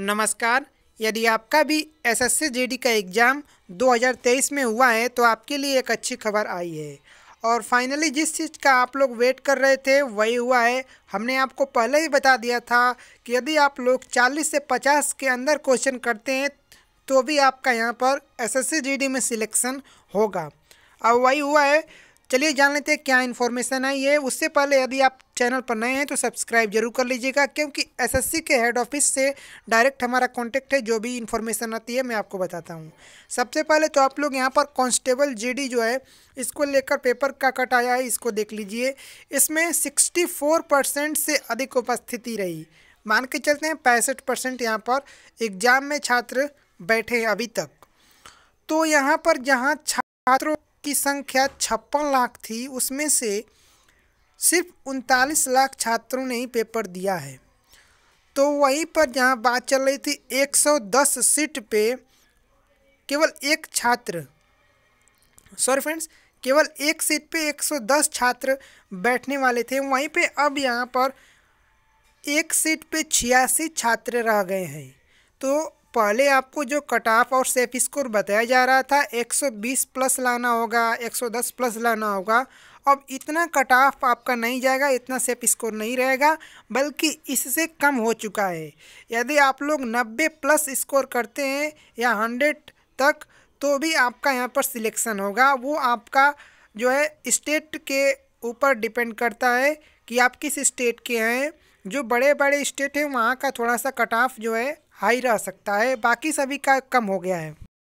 नमस्कार यदि आपका भी एसएससी जीडी का एग्ज़ाम 2023 में हुआ है तो आपके लिए एक अच्छी खबर आई है और फाइनली जिस चीज़ का आप लोग वेट कर रहे थे वही हुआ है हमने आपको पहले ही बता दिया था कि यदि आप लोग 40 से 50 के अंदर क्वेश्चन करते हैं तो भी आपका यहाँ पर एसएससी जीडी में सिलेक्शन होगा अब वही हुआ है चलिए जान लेते हैं क्या इन्फॉर्मेशन आई है उससे पहले यदि आप चैनल पर नए हैं तो सब्सक्राइब जरूर कर लीजिएगा क्योंकि एसएससी के हेड ऑफिस से डायरेक्ट हमारा कांटेक्ट है जो भी इन्फॉर्मेशन आती है मैं आपको बताता हूँ सबसे पहले तो आप लोग यहाँ पर कांस्टेबल जीडी जो है इसको लेकर पेपर का कट आया है इसको देख लीजिए इसमें सिक्सटी फोर परसेंट से अधिक उपस्थिति रही मान के चलते हैं पैंसठ परसेंट यहाँ पर एग्जाम में छात्र बैठे हैं अभी तक तो यहाँ पर जहाँ छात्रों की संख्या छप्पन लाख थी उसमें से सिर्फ उनतालीस लाख छात्रों ने ही पेपर दिया है तो वहीं पर जहां बात चल रही थी 110 सीट पे केवल एक छात्र सॉरी फ्रेंड्स केवल एक सीट पे 110 छात्र बैठने वाले थे वहीं पे अब यहाँ पर एक सीट पे छियासी छात्र रह गए हैं तो पहले आपको जो कट ऑफ और सेफ स्कोर बताया जा रहा था 120 प्लस लाना होगा 110 प्लस लाना होगा अब इतना कट ऑफ आपका नहीं जाएगा इतना सेफ स्कोर नहीं रहेगा बल्कि इससे कम हो चुका है यदि आप लोग 90 प्लस स्कोर करते हैं या 100 तक तो भी आपका यहाँ पर सिलेक्शन होगा वो आपका जो है स्टेट के ऊपर डिपेंड करता है कि आप किस स्टेट के हैं जो बड़े बड़े स्टेट हैं वहाँ का थोड़ा सा कट ऑफ जो है हाई रह सकता है बाकी सभी का कम हो गया है